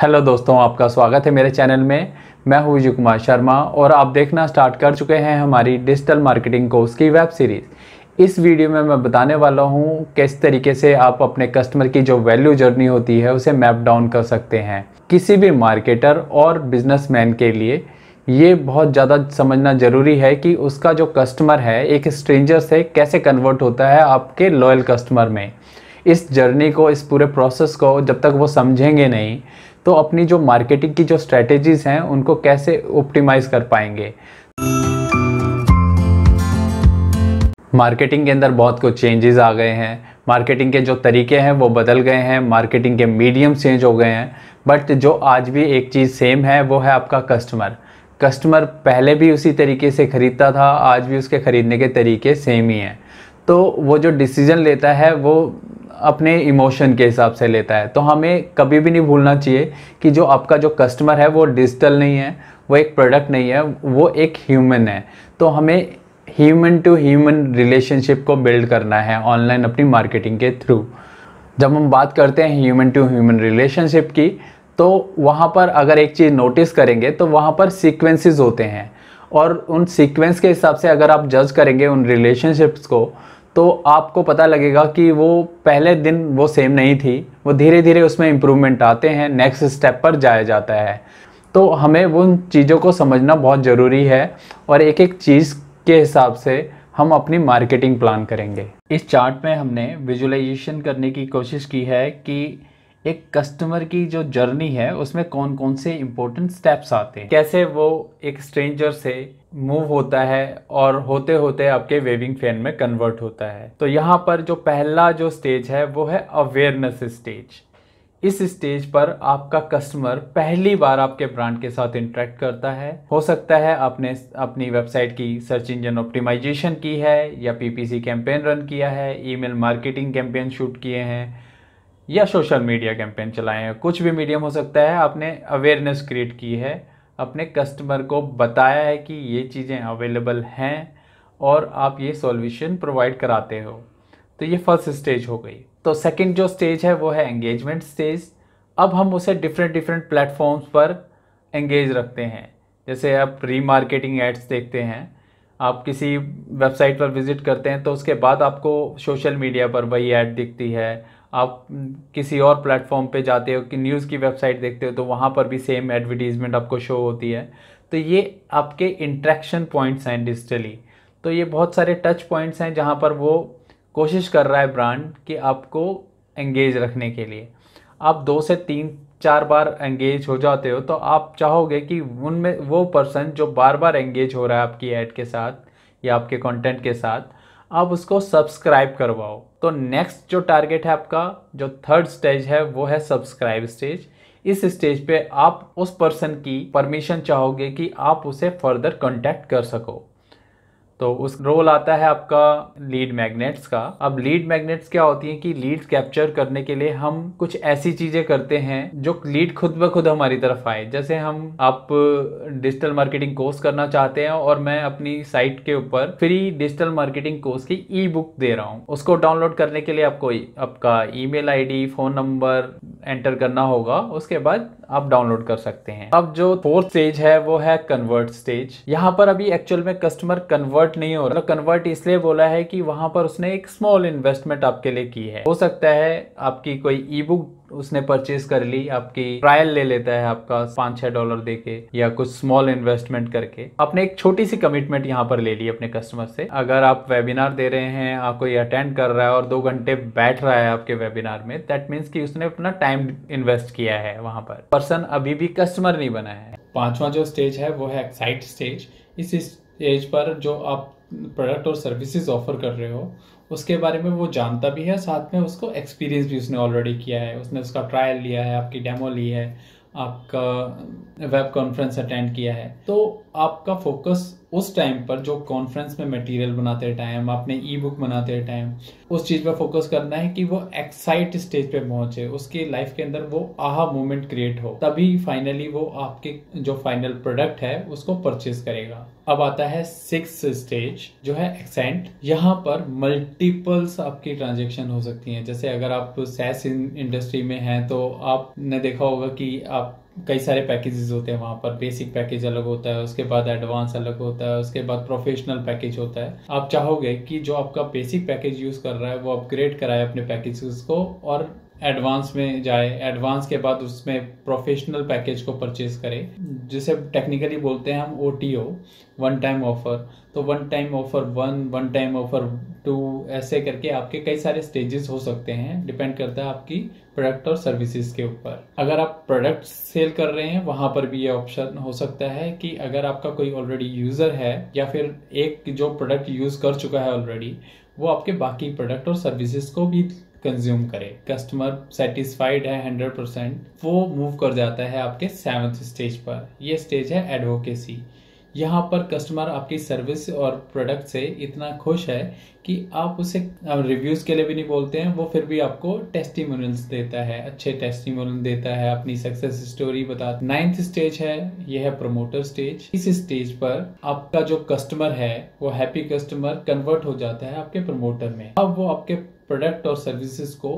hello दोस्तों आपका स्वागत है मेरे चैनल में मैं हूं विजय कुमार शर्मा और आप देखना स्टार्ट कर चुके हैं हमारी डिजिटल मार्केटिंग कोर्स की वेब सीरीज़ इस वीडियो में मैं बताने वाला हूं किस तरीके से आप अपने कस्टमर की जो वैल्यू जर्नी होती है उसे मैप डाउन कर सकते हैं किसी भी मार्केटर और बिजनेस के लिए ये बहुत ज़्यादा समझना ज़रूरी है कि उसका जो कस्टमर है एक स्ट्रेंजर से कैसे कन्वर्ट होता है आपके लॉयल कस्टमर में इस जर्नी को इस पूरे प्रोसेस को जब तक वो समझेंगे नहीं तो अपनी जो मार्केटिंग की जो स्ट्रैटेजीज़ हैं उनको कैसे ऑप्टिमाइज़ कर पाएंगे मार्केटिंग के अंदर बहुत कुछ चेंजेस आ गए हैं मार्केटिंग के जो तरीके हैं वो बदल गए हैं मार्केटिंग के मीडियम चेंज हो गए हैं बट जो आज भी एक चीज़ सेम है वो है आपका कस्टमर कस्टमर पहले भी उसी तरीके से ख़रीदता था आज भी उसके ख़रीदने के तरीके सेम ही हैं तो वो जो डिसीज़न लेता है वो अपने इमोशन के हिसाब से लेता है तो हमें कभी भी नहीं भूलना चाहिए कि जो आपका जो कस्टमर है वो डिजिटल नहीं है वो एक प्रोडक्ट नहीं है वो एक ह्यूमन है तो हमें ह्यूमन टू ह्यूमन रिलेशनशिप को बिल्ड करना है ऑनलाइन अपनी मार्केटिंग के थ्रू जब हम बात करते हैं ह्यूमन टू ह्यूमन रिलेशनशिप की तो वहाँ पर अगर एक चीज़ नोटिस करेंगे तो वहाँ पर सीक्वेंसेस होते हैं और उन सीक्वेंस के हिसाब से अगर आप जज करेंगे उन रिलेशनशिप्स को तो आपको पता लगेगा कि वो पहले दिन वो सेम नहीं थी वो धीरे धीरे उसमें इम्प्रूवमेंट आते हैं नेक्स्ट स्टेप पर जाया जाता है तो हमें उन चीज़ों को समझना बहुत ज़रूरी है और एक एक चीज़ के हिसाब से हम अपनी मार्केटिंग प्लान करेंगे इस चार्ट में हमने विजुलाइजेशन करने की कोशिश की है कि एक कस्टमर की जो जर्नी है उसमें कौन कौन से इम्पोर्टेंट स्टेप्स आते हैं कैसे वो एक स्ट्रेंजर से मूव होता है और होते होते आपके वेविंग फैन में कन्वर्ट होता है तो यहाँ पर जो पहला जो स्टेज है वो है अवेयरनेस स्टेज इस स्टेज पर आपका कस्टमर पहली बार आपके ब्रांड के साथ इंटरेक्ट करता है हो सकता है आपने अपनी वेबसाइट की सर्च इंजन ऑप्टिमाइजेशन की है या पीपीसी कैंपेन रन किया है ईमेल मार्केटिंग कैंपेन शूट किए हैं या सोशल मीडिया कैंपेन चलाए हैं कुछ भी मीडियम हो सकता है आपने अवेयरनेस क्रिएट की है अपने कस्टमर को बताया है कि ये चीज़ें अवेलेबल हैं और आप ये सॉल्यूशन प्रोवाइड कराते हो तो ये फर्स्ट स्टेज हो गई तो सेकंड जो स्टेज है वो है एंगेजमेंट स्टेज अब हम उसे डिफरेंट डिफरेंट प्लेटफॉर्म्स पर एंगेज रखते हैं जैसे आप रीमार्केटिंग एड्स देखते हैं आप किसी वेबसाइट पर विज़िट करते हैं तो उसके बाद आपको सोशल मीडिया पर वही ऐड दिखती है आप किसी और प्लेटफॉर्म पे जाते हो कि न्यूज़ की वेबसाइट देखते हो तो वहाँ पर भी सेम एडवर्टीज़मेंट आपको शो होती है तो ये आपके इंट्रैक्शन पॉइंट्स हैं डिजिटली तो ये बहुत सारे टच पॉइंट्स हैं जहाँ पर वो कोशिश कर रहा है ब्रांड कि आपको एंगेज रखने के लिए आप दो से तीन चार बार एंगेज हो जाते हो तो आप चाहोगे कि उनमें वो पर्सन जो बार बार एंगेज हो रहा है आपकी ऐड के साथ या आपके कंटेंट के साथ आप उसको सब्सक्राइब करवाओ तो नेक्स्ट जो टारगेट है आपका जो थर्ड स्टेज है वो है सब्सक्राइब स्टेज इस स्टेज पे आप उस पर्सन की परमिशन चाहोगे कि आप उसे फर्दर कॉन्टैक्ट कर सको तो उस रोल आता है आपका लीड मैग्नेट्स का अब लीड मैग्नेट्स क्या होती हैं कि लीड कैप्चर करने के लिए हम कुछ ऐसी चीज़ें करते हैं जो लीड खुद ब खुद हमारी तरफ आए जैसे हम आप डिजिटल मार्केटिंग कोर्स करना चाहते हैं और मैं अपनी साइट के ऊपर फ्री डिजिटल मार्केटिंग कोर्स की ई बुक दे रहा हूँ उसको डाउनलोड करने के लिए आपको आपका email mail phone number enter करना होगा उसके बाद आप डाउनलोड कर सकते हैं अब जो फोर्थ स्टेज है वो है कन्वर्ट स्टेज यहाँ पर अभी एक्चुअल में कस्टमर कन्वर्ट नहीं हो रहा मतलब कन्वर्ट इसलिए बोला है कि वहां पर उसने एक स्मॉल इन्वेस्टमेंट आपके लिए की है हो सकता है आपकी कोई ई बुक उसने परचेज कर ली आपकी ट्रायल ले लेता है आपका पांच छह डॉलर दे के या कुछ स्मॉल इन्वेस्टमेंट करके आपने एक छोटी सी कमिटमेंट यहाँ पर ले ली अपने कस्टमर से अगर आप वेबिनार दे रहे हैं आपको ये अटेंड कर रहा है और दो घंटे बैठ रहा है आपके वेबिनार में दैट मीन्स कि उसने अपना टाइम इन्वेस्ट किया है वहां पर पर्सन अभी भी कस्टमर नहीं बना है पांचवा जो स्टेज है वो है एक्साइट स्टेज इस स्टेज पर जो आप प्रोडक्ट और सर्विसेज ऑफर कर रहे हो उसके बारे में वो जानता भी है साथ में उसको एक्सपीरियंस भी उसने ऑलरेडी किया है उसने उसका ट्रायल लिया है आपकी डेमो ली है आपका वेब कॉन्फ्रेंस अटेंड किया है तो आपका फोकस उस टाइम पर जो कॉन्फ्रेंस में मटेरियल बनाते टाइम आपने ई बुक बनाते टाइम उस चीज़ पर फोकस करना है कि वो एक्साइट स्टेज पे पहुंचे उसके लाइफ के अंदर वो आहा मोमेंट क्रिएट हो तभी फाइनली वो आपके जो फाइनल प्रोडक्ट है उसको परचेज करेगा अब आता है सिक्स स्टेज जो है एक्सेंट यहाँ पर मल्टीपल्स आपकी ट्रांजेक्शन हो सकती हैं जैसे अगर आप सैस इंडस्ट्री में हैं तो आपने देखा होगा कि आप कई सारे पैकेजेस होते हैं वहाँ पर बेसिक पैकेज अलग होता है उसके बाद एडवांस अलग होता है उसके बाद प्रोफेशनल पैकेज होता है आप चाहोगे कि जो आपका बेसिक पैकेज यूज़ कर रहा है वो अपग्रेड कराए अपने पैकेजेस को और एडवांस में जाए एडवांस के बाद उसमें प्रोफेशनल पैकेज को परचेज करे जिसे टेक्निकली बोलते हैं हम O T O one time offer तो one time offer one one time offer two ऐसे करके आपके कई सारे स्टेजेस हो सकते हैं डिपेंड करता है आपकी प्रोडक्ट और सर्विसेज के ऊपर अगर आप प्रोडक्ट सेल कर रहे हैं वहां पर भी ये ऑप्शन हो सकता है कि अगर आपका कोई ऑलरेडी यूज़र है या फिर एक जो प्रोडक्ट यूज़ कर चुका है ऑलरेडी वो आपके बाकी प्रोडक्ट और सर्विसेज को भी कंज्यूम करे कस्टमर सेटिस्फाइड है हंड्रेड परसेंट वो मूव कर जाता है आपके सेवन्थ स्टेज पर ये स्टेज है एडवोकेसी यहाँ पर कस्टमर आपकी सर्विस और प्रोडक्ट से इतना खुश है कि आप उसे रिव्यूज़ के लिए भी नहीं बोलते हैं वो फिर भी आपको टेस्टिमोनियल्स देता है अच्छे टेस्टिमोनियल देता है अपनी सक्सेस स्टोरी बता नाइन्थ स्टेज है यह है प्रमोटर स्टेज इस स्टेज पर आपका जो कस्टमर है वो हैप्पी कस्टमर कन्वर्ट हो जाता है आपके प्रमोटर में अब वो आपके प्रोडक्ट और सर्विसेज को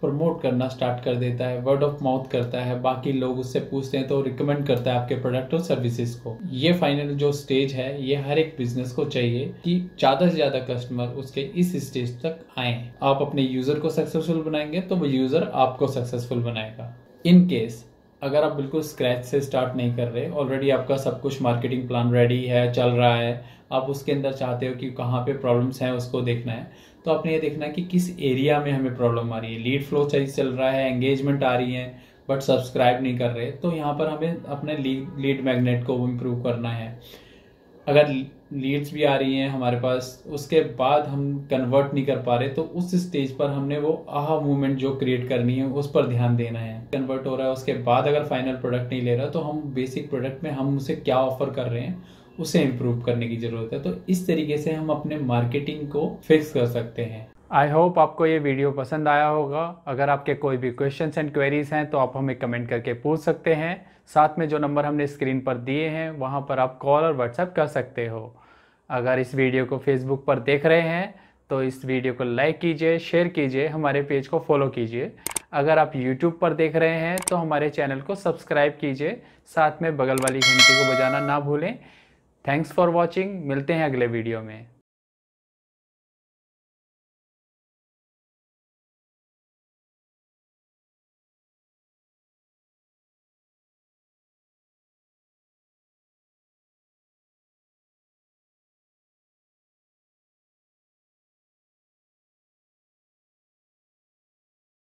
प्रमोट करना स्टार्ट कर देता है वर्ड ऑफ माउथ करता है बाकी लोग उससे पूछते हैं तो रिकमेंड करता है आपके प्रोडक्ट और सर्विसेज को ये फाइनल जो स्टेज है ये हर एक बिजनेस को चाहिए कि ज़्यादा से ज़्यादा कस्टमर उसके इस स्टेज तक आए आप अपने यूज़र को सक्सेसफुल बनाएंगे तो वो यूज़र आपको सक्सेसफुल बनाएगा इन केस अगर आप बिल्कुल स्क्रैच से स्टार्ट नहीं कर रहे ऑलरेडी आपका सब कुछ मार्केटिंग प्लान रेडी है चल रहा है आप उसके अंदर चाहते हो कि कहाँ पे प्रॉब्लम्स हैं उसको देखना है तो आपने ये देखना है कि किस एरिया में हमें प्रॉब्लम आ रही है लीड फ्लो सही चल रहा है एंगेजमेंट आ रही है बट सब्सक्राइब नहीं कर रहे तो यहाँ पर हमें अपने लीड मैग्नेट को इम्प्रूव करना है अगर लीड्स भी आ रही हैं हमारे पास उसके बाद हम कन्वर्ट नहीं कर पा रहे तो उस स्टेज पर हमने वो आहा मूवमेंट जो क्रिएट करनी है उस पर ध्यान देना है कन्वर्ट हो रहा है उसके बाद अगर फाइनल प्रोडक्ट नहीं ले रहा तो हम बेसिक प्रोडक्ट में हम उसे क्या ऑफर कर रहे हैं उसे इम्प्रूव करने की ज़रूरत है तो इस तरीके से हम अपने मार्केटिंग को फिक्स कर सकते हैं आई होप आपको ये वीडियो पसंद आया होगा अगर आपके कोई भी क्वेश्चंस एंड क्वेरीज हैं तो आप हमें कमेंट करके पूछ सकते हैं साथ में जो नंबर हमने स्क्रीन पर दिए हैं वहाँ पर आप कॉल और व्हाट्सएप कर सकते हो अगर इस वीडियो को फेसबुक पर देख रहे हैं तो इस वीडियो को लाइक कीजिए शेयर कीजिए हमारे पेज को फॉलो कीजिए अगर आप यूट्यूब पर देख रहे हैं तो हमारे चैनल को सब्सक्राइब कीजिए साथ में बगल वाली घंटी को बजाना ना भूलें थैंक्स फॉर वॉचिंग मिलते हैं अगले वीडियो में